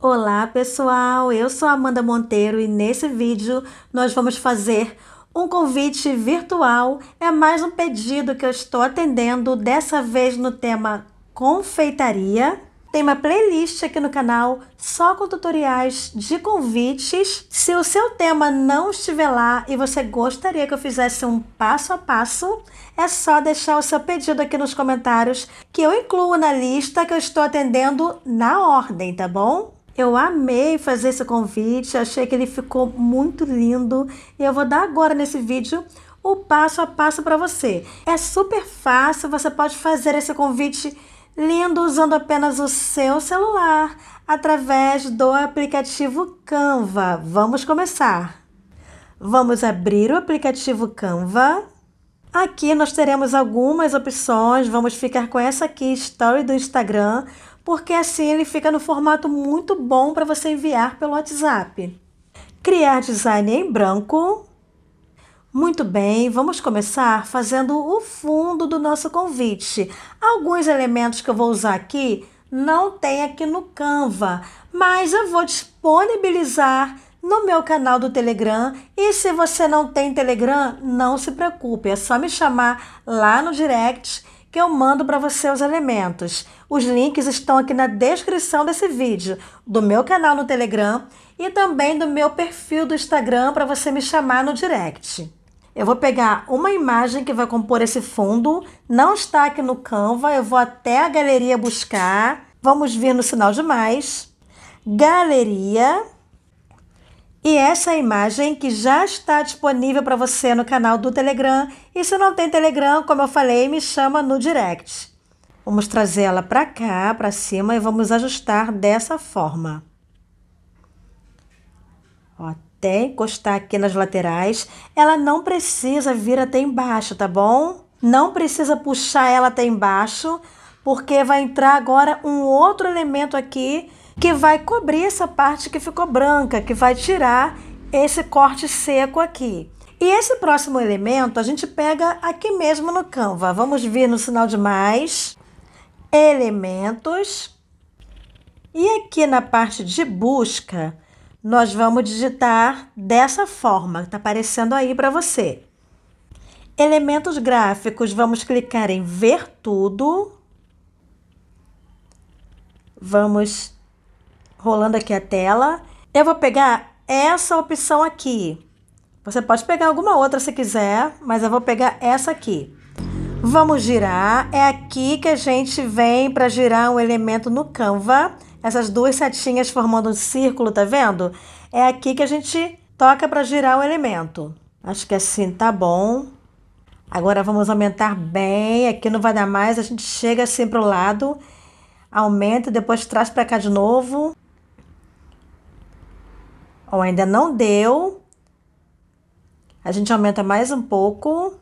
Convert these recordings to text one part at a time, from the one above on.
Olá pessoal, eu sou Amanda Monteiro e nesse vídeo nós vamos fazer um convite virtual. É mais um pedido que eu estou atendendo, dessa vez no tema confeitaria. Tem uma playlist aqui no canal só com tutoriais de convites. Se o seu tema não estiver lá e você gostaria que eu fizesse um passo a passo, é só deixar o seu pedido aqui nos comentários que eu incluo na lista que eu estou atendendo na ordem, tá bom? Eu amei fazer esse convite, achei que ele ficou muito lindo e eu vou dar agora nesse vídeo o passo a passo para você. É super fácil, você pode fazer esse convite lindo usando apenas o seu celular através do aplicativo Canva. Vamos começar. Vamos abrir o aplicativo Canva. Aqui nós teremos algumas opções, vamos ficar com essa aqui, Story do Instagram porque assim ele fica no formato muito bom para você enviar pelo WhatsApp. Criar design em branco. Muito bem, vamos começar fazendo o fundo do nosso convite. Alguns elementos que eu vou usar aqui não tem aqui no Canva, mas eu vou disponibilizar no meu canal do Telegram. E se você não tem Telegram, não se preocupe, é só me chamar lá no direct que eu mando para você os elementos. Os links estão aqui na descrição desse vídeo, do meu canal no Telegram e também do meu perfil do Instagram para você me chamar no direct. Eu vou pegar uma imagem que vai compor esse fundo, não está aqui no Canva, eu vou até a galeria buscar. Vamos vir no sinal de mais. Galeria e essa é a imagem que já está disponível para você no canal do Telegram. E se não tem Telegram, como eu falei, me chama no direct. Vamos trazer ela para cá, para cima e vamos ajustar dessa forma. Ó, até encostar aqui nas laterais. Ela não precisa vir até embaixo, tá bom? Não precisa puxar ela até embaixo, porque vai entrar agora um outro elemento aqui que vai cobrir essa parte que ficou branca, que vai tirar esse corte seco aqui. E esse próximo elemento a gente pega aqui mesmo no Canva. Vamos vir no sinal de mais, elementos, e aqui na parte de busca, nós vamos digitar dessa forma, está aparecendo aí para você. Elementos gráficos, vamos clicar em ver tudo. Vamos rolando aqui a tela. Eu vou pegar essa opção aqui. Você pode pegar alguma outra se quiser, mas eu vou pegar essa aqui. Vamos girar. É aqui que a gente vem para girar um elemento no Canva. Essas duas setinhas formando um círculo, tá vendo? É aqui que a gente toca para girar o elemento. Acho que assim tá bom. Agora vamos aumentar bem. Aqui não vai dar mais. A gente chega assim o lado, aumenta, depois traz para cá de novo. Ou ainda não deu. A gente aumenta mais um pouco.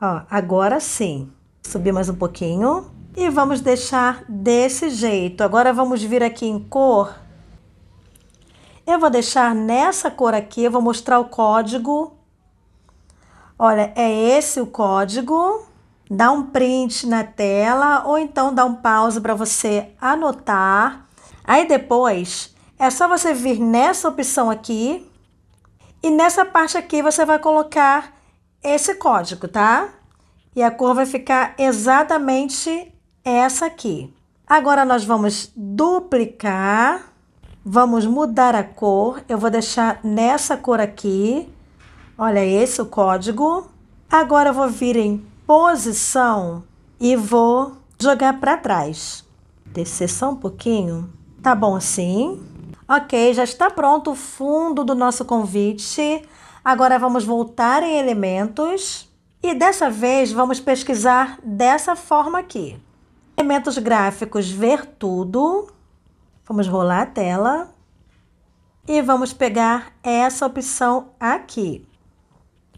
Ó, agora sim. Subir mais um pouquinho. E vamos deixar desse jeito. Agora vamos vir aqui em cor. Eu vou deixar nessa cor aqui, eu vou mostrar o código. Olha, é esse o código. Dá um print na tela ou então dá um pause para você anotar. Aí depois é só você vir nessa opção aqui e nessa parte aqui você vai colocar esse código, tá? E a cor vai ficar exatamente essa aqui. Agora nós vamos duplicar, vamos mudar a cor. Eu vou deixar nessa cor aqui. Olha esse o código. Agora eu vou vir em posição e vou jogar para trás. Descer só um pouquinho. Tá bom assim? Ok, já está pronto o fundo do nosso convite. Agora vamos voltar em elementos e dessa vez vamos pesquisar dessa forma aqui. Elementos gráficos, ver tudo. Vamos rolar a tela e vamos pegar essa opção aqui.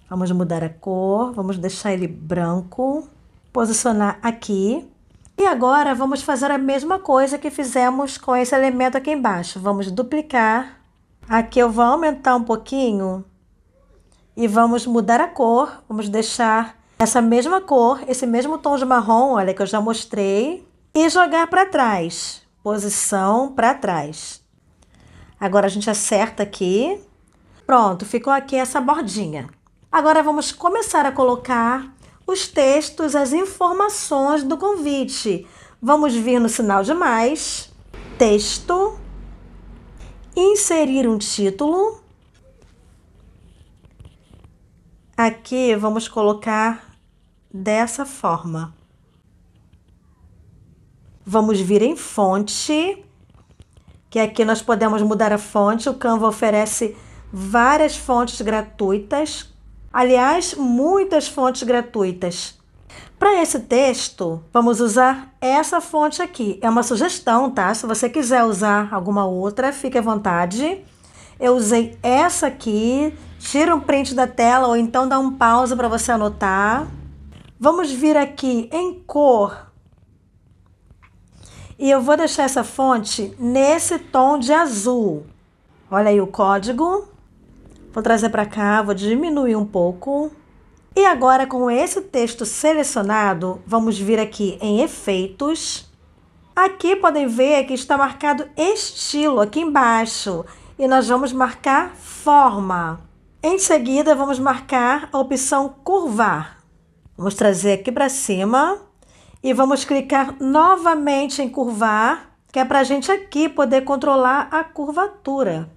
Vamos mudar a cor, vamos deixar ele branco, posicionar aqui e agora vamos fazer a mesma coisa que fizemos com esse elemento aqui embaixo. Vamos duplicar. Aqui eu vou aumentar um pouquinho e vamos mudar a cor. Vamos deixar essa mesma cor, esse mesmo tom de marrom, olha que eu já mostrei, e jogar para trás. Posição para trás. Agora a gente acerta aqui. Pronto, ficou aqui essa bordinha. Agora vamos começar a colocar os textos, as informações do convite. Vamos vir no sinal de mais, texto, inserir um título. Aqui vamos colocar dessa forma. Vamos vir em fonte, que aqui nós podemos mudar a fonte. O Canva oferece várias fontes gratuitas, Aliás, muitas fontes gratuitas. Para esse texto, vamos usar essa fonte aqui. É uma sugestão, tá? Se você quiser usar alguma outra, fique à vontade. Eu usei essa aqui. Tira um print da tela ou então dá um pausa para você anotar. Vamos vir aqui em cor. E eu vou deixar essa fonte nesse tom de azul. Olha aí o código. Vou trazer para cá, vou diminuir um pouco. E agora, com esse texto selecionado, vamos vir aqui em Efeitos. Aqui podem ver que está marcado Estilo aqui embaixo e nós vamos marcar Forma. Em seguida, vamos marcar a opção Curvar. Vamos trazer aqui para cima e vamos clicar novamente em Curvar, que é para a gente aqui poder controlar a curvatura.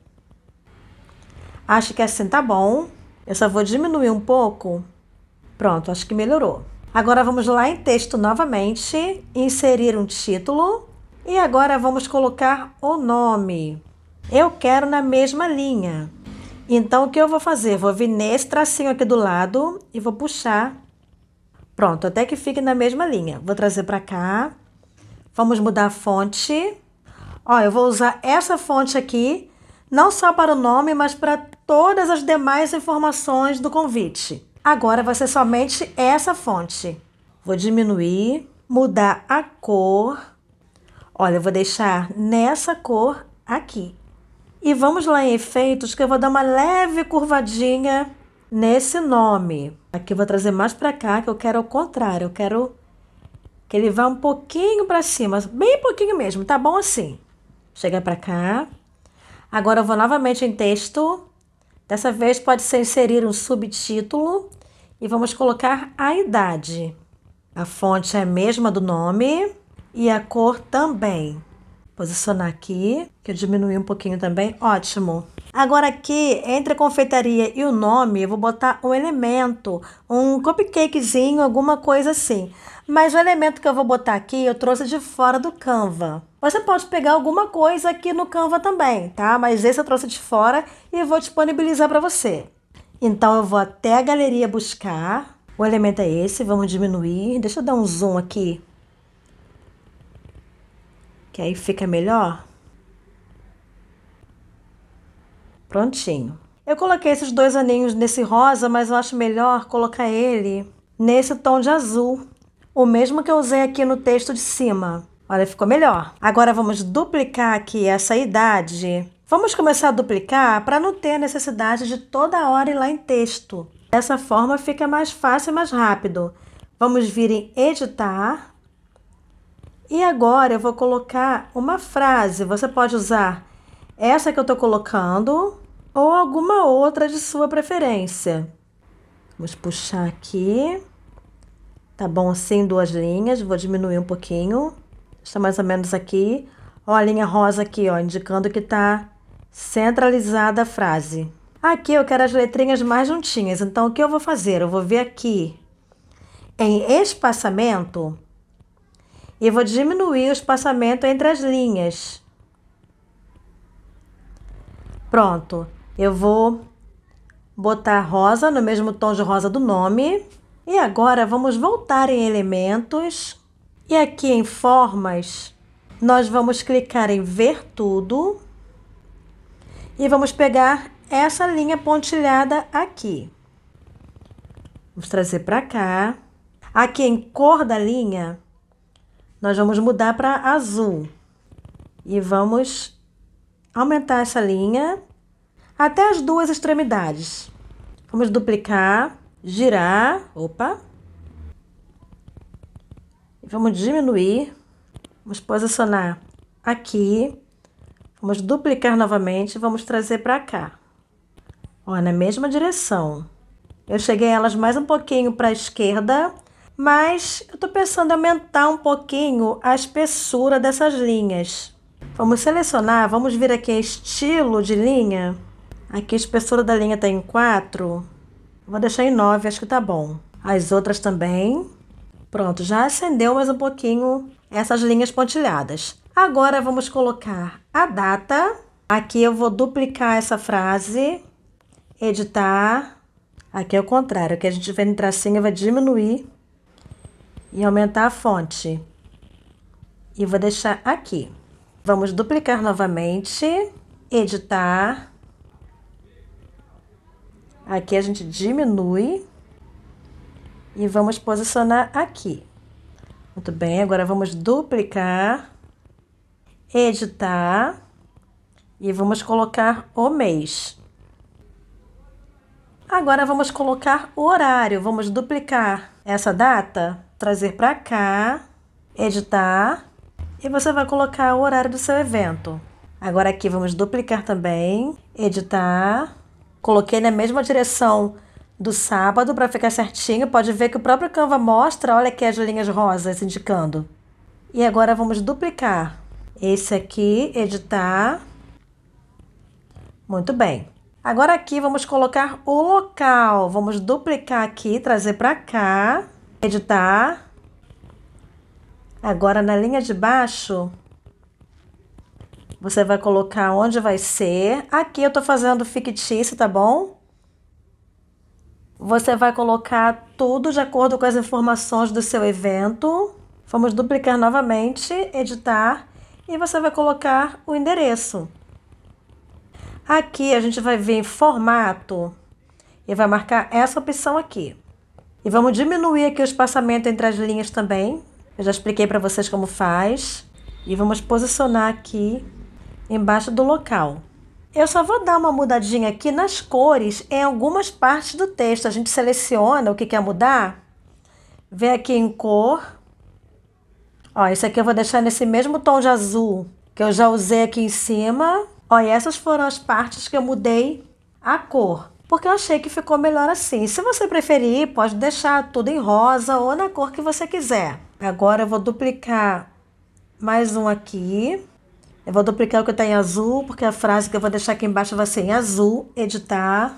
Acho que é assim tá bom. Eu só vou diminuir um pouco. Pronto, acho que melhorou. Agora vamos lá em texto novamente, inserir um título e agora vamos colocar o nome. Eu quero na mesma linha. Então o que eu vou fazer? Vou vir nesse tracinho aqui do lado e vou puxar. Pronto, até que fique na mesma linha. Vou trazer para cá. Vamos mudar a fonte. Ó, eu vou usar essa fonte aqui, não só para o nome, mas para todas as demais informações do convite. Agora vai ser somente essa fonte. Vou diminuir, mudar a cor. Olha, eu vou deixar nessa cor aqui. E vamos lá em efeitos que eu vou dar uma leve curvadinha nesse nome. Aqui eu vou trazer mais para cá, que eu quero ao contrário, eu quero que ele vá um pouquinho para cima, bem pouquinho mesmo, tá bom assim. Chega para cá. Agora eu vou novamente em texto, Dessa vez pode ser inserir um subtítulo e vamos colocar a idade. A fonte é a mesma do nome e a cor também. Posicionar aqui, que eu diminui um pouquinho também. Ótimo. Agora aqui, entre a confeitaria e o nome, eu vou botar um elemento, um cupcakezinho, alguma coisa assim. Mas o elemento que eu vou botar aqui, eu trouxe de fora do Canva. Você pode pegar alguma coisa aqui no Canva também, tá? Mas esse eu trouxe de fora e vou disponibilizar para você. Então, eu vou até a galeria buscar. O elemento é esse, vamos diminuir. Deixa eu dar um zoom aqui que aí fica melhor. Prontinho. Eu coloquei esses dois aninhos nesse rosa, mas eu acho melhor colocar ele nesse tom de azul. O mesmo que eu usei aqui no texto de cima. Olha, ficou melhor. Agora vamos duplicar aqui essa idade. Vamos começar a duplicar para não ter a necessidade de toda hora ir lá em texto. Dessa forma fica mais fácil e mais rápido. Vamos vir em editar e agora eu vou colocar uma frase. Você pode usar essa que eu estou colocando ou alguma outra de sua preferência. Vamos puxar aqui. Tá bom assim, duas linhas. Vou diminuir um pouquinho. Está mais ou menos aqui. Ó, a linha rosa aqui, ó, indicando que tá centralizada a frase. Aqui eu quero as letrinhas mais juntinhas. Então, o que eu vou fazer? Eu vou vir aqui em espaçamento e vou diminuir o espaçamento entre as linhas. Pronto, eu vou botar rosa no mesmo tom de rosa do nome. E agora vamos voltar em elementos e aqui em formas nós vamos clicar em ver tudo e vamos pegar essa linha pontilhada aqui. Vamos trazer para cá. Aqui em cor da linha, nós vamos mudar para azul. E vamos aumentar essa linha até as duas extremidades. Vamos duplicar, girar, opa. Vamos diminuir, vamos posicionar aqui, vamos duplicar novamente, vamos trazer para cá. Ó, na mesma direção. Eu cheguei elas mais um pouquinho para a esquerda, mas eu estou pensando em aumentar um pouquinho a espessura dessas linhas. Vamos selecionar, vamos vir aqui em estilo de linha. Aqui a espessura da linha está em 4. Vou deixar em 9, acho que tá bom. As outras também. Pronto, já acendeu mais um pouquinho essas linhas pontilhadas. Agora vamos colocar a data. Aqui eu vou duplicar essa frase, editar. Aqui é o contrário, que a gente vem no tracinho vai diminuir e aumentar a fonte. E vou deixar aqui. Vamos duplicar novamente, editar. Aqui a gente diminui e vamos posicionar aqui. Muito bem, agora vamos duplicar, editar e vamos colocar o mês. Agora vamos colocar o horário, vamos duplicar essa data trazer para cá, editar e você vai colocar o horário do seu evento. Agora aqui vamos duplicar também, editar. Coloquei na mesma direção do sábado para ficar certinho. Pode ver que o próprio Canva mostra, olha aqui as linhas rosas indicando. E agora vamos duplicar esse aqui, editar. Muito bem. Agora aqui vamos colocar o local. Vamos duplicar aqui, trazer para cá editar. Agora, na linha de baixo, você vai colocar onde vai ser. Aqui eu tô fazendo fictício, tá bom? Você vai colocar tudo de acordo com as informações do seu evento. Vamos duplicar novamente, editar, e você vai colocar o endereço. Aqui a gente vai vir em formato e vai marcar essa opção aqui. E vamos diminuir aqui o espaçamento entre as linhas também. Eu já expliquei para vocês como faz. E vamos posicionar aqui embaixo do local. Eu só vou dar uma mudadinha aqui nas cores em algumas partes do texto. A gente seleciona o que quer mudar. Vem aqui em cor. Ó, isso aqui eu vou deixar nesse mesmo tom de azul que eu já usei aqui em cima. Ó, e essas foram as partes que eu mudei a cor porque eu achei que ficou melhor assim. Se você preferir, pode deixar tudo em rosa ou na cor que você quiser. Agora eu vou duplicar mais um aqui. Eu vou duplicar o que está em azul, porque a frase que eu vou deixar aqui embaixo vai ser em azul, editar.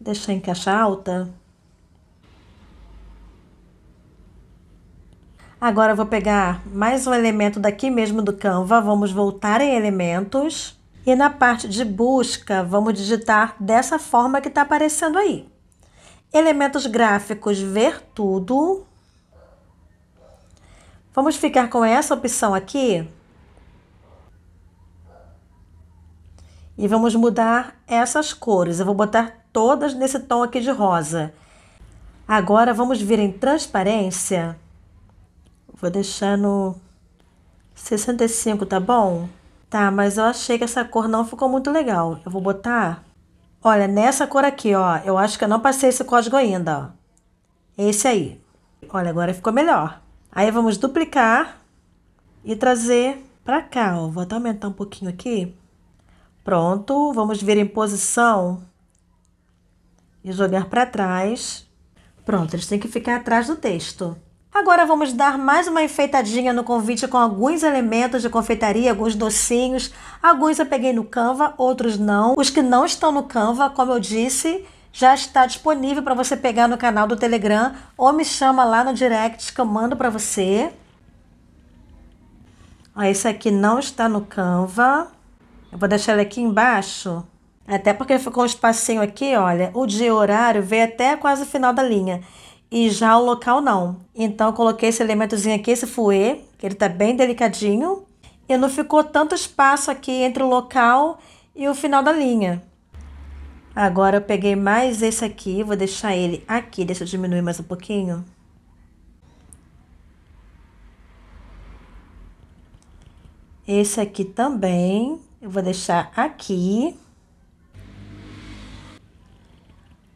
Deixar em caixa alta. Agora eu vou pegar mais um elemento daqui mesmo do Canva. Vamos voltar em elementos. E na parte de busca, vamos digitar dessa forma que está aparecendo aí. Elementos gráficos, ver tudo. Vamos ficar com essa opção aqui. E vamos mudar essas cores. Eu vou botar todas nesse tom aqui de rosa. Agora vamos vir em transparência. Vou deixar no 65, tá bom? Tá, mas eu achei que essa cor não ficou muito legal. Eu vou botar... Olha, nessa cor aqui, ó. Eu acho que eu não passei esse código ainda, ó. Esse aí. Olha, agora ficou melhor. Aí vamos duplicar e trazer pra cá, ó. Vou até aumentar um pouquinho aqui. Pronto, vamos vir em posição e jogar para trás. Pronto, eles têm que ficar atrás do texto. Agora vamos dar mais uma enfeitadinha no convite com alguns elementos de confeitaria, alguns docinhos. Alguns eu peguei no Canva, outros não. Os que não estão no Canva, como eu disse, já está disponível para você pegar no canal do Telegram ou me chama lá no direct que eu mando para você. Ó, esse aqui não está no Canva. Eu vou deixar ele aqui embaixo. Até porque ficou um espacinho aqui, olha. O de horário veio até quase o final da linha e já o local não. Então coloquei esse elementozinho aqui, esse fouet, que ele tá bem delicadinho, e não ficou tanto espaço aqui entre o local e o final da linha. Agora eu peguei mais esse aqui, vou deixar ele aqui, deixa eu diminuir mais um pouquinho. Esse aqui também, eu vou deixar aqui.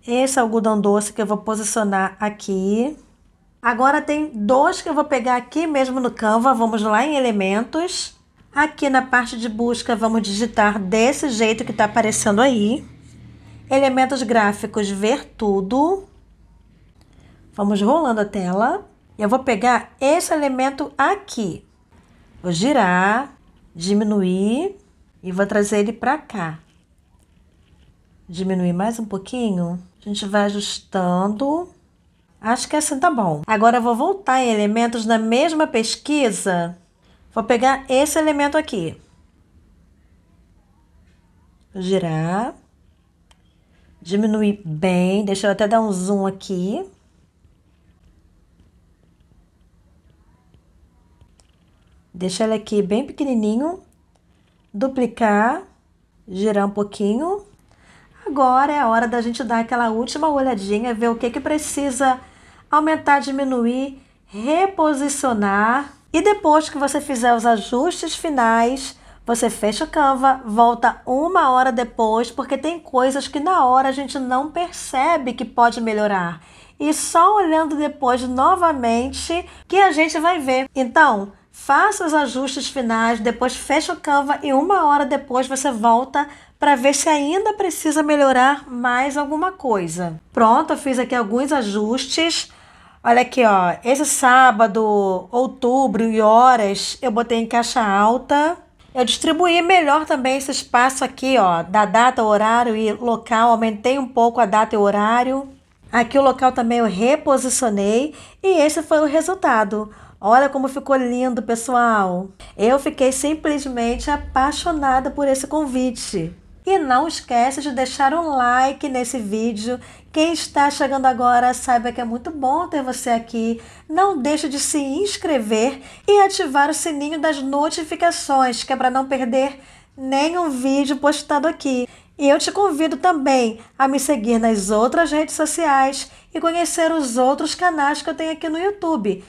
Esse algodão doce que eu vou posicionar aqui. Agora tem dois que eu vou pegar aqui mesmo no Canva. Vamos lá em elementos. Aqui na parte de busca vamos digitar desse jeito que está aparecendo aí. Elementos gráficos, ver tudo. Vamos rolando a tela. E Eu vou pegar esse elemento aqui. Vou girar, diminuir e vou trazer ele para cá. Diminuir mais um pouquinho. A gente vai ajustando. Acho que é assim tá bom. Agora eu vou voltar em elementos da mesma pesquisa. Vou pegar esse elemento aqui. Girar. Diminuir bem. Deixa eu até dar um zoom aqui. Deixa ele aqui bem pequenininho. Duplicar. Girar um pouquinho agora é a hora da gente dar aquela última olhadinha, ver o que, que precisa aumentar, diminuir, reposicionar. E depois que você fizer os ajustes finais, você fecha o Canva, volta uma hora depois, porque tem coisas que na hora a gente não percebe que pode melhorar. E só olhando depois novamente que a gente vai ver. Então, faça os ajustes finais, depois fecha o Canva e uma hora depois você volta para ver se ainda precisa melhorar mais alguma coisa. Pronto, eu fiz aqui alguns ajustes. Olha aqui, ó, esse sábado, outubro e horas, eu botei em caixa alta. Eu distribuí melhor também esse espaço aqui, ó, da data, horário e local. Aumentei um pouco a data e horário. Aqui o local também eu reposicionei e esse foi o resultado. Olha como ficou lindo, pessoal! Eu fiquei simplesmente apaixonada por esse convite. E não esquece de deixar um like nesse vídeo. Quem está chegando agora, saiba que é muito bom ter você aqui. Não deixe de se inscrever e ativar o sininho das notificações, que é para não perder nenhum vídeo postado aqui. E eu te convido também a me seguir nas outras redes sociais e conhecer os outros canais que eu tenho aqui no YouTube.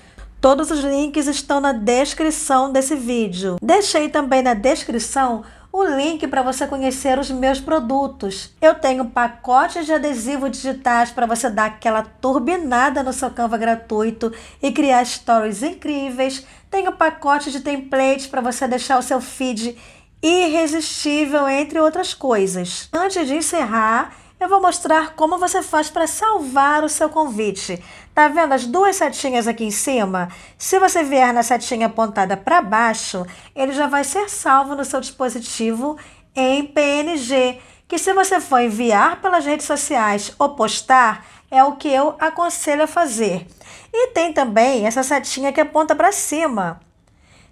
Todos os links estão na descrição desse vídeo. Deixei também na descrição o link para você conhecer os meus produtos. Eu tenho pacotes de adesivo digitais para você dar aquela turbinada no seu Canva gratuito e criar stories incríveis. Tenho pacotes de templates para você deixar o seu feed irresistível, entre outras coisas. Antes de encerrar, eu vou mostrar como você faz para salvar o seu convite. Tá vendo as duas setinhas aqui em cima? Se você vier na setinha apontada para baixo, ele já vai ser salvo no seu dispositivo em PNG, que se você for enviar pelas redes sociais ou postar, é o que eu aconselho a fazer. E tem também essa setinha que aponta para cima.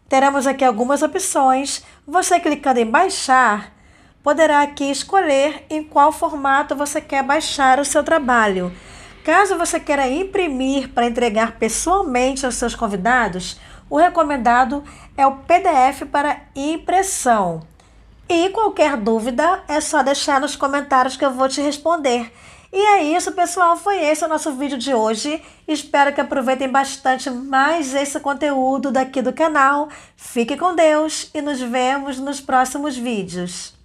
Teremos aqui algumas opções. Você clicando em baixar, poderá aqui escolher em qual formato você quer baixar o seu trabalho. Caso você queira imprimir para entregar pessoalmente aos seus convidados, o recomendado é o PDF para impressão. E qualquer dúvida é só deixar nos comentários que eu vou te responder. E é isso, pessoal. Foi esse o nosso vídeo de hoje. Espero que aproveitem bastante mais esse conteúdo daqui do canal. Fique com Deus e nos vemos nos próximos vídeos.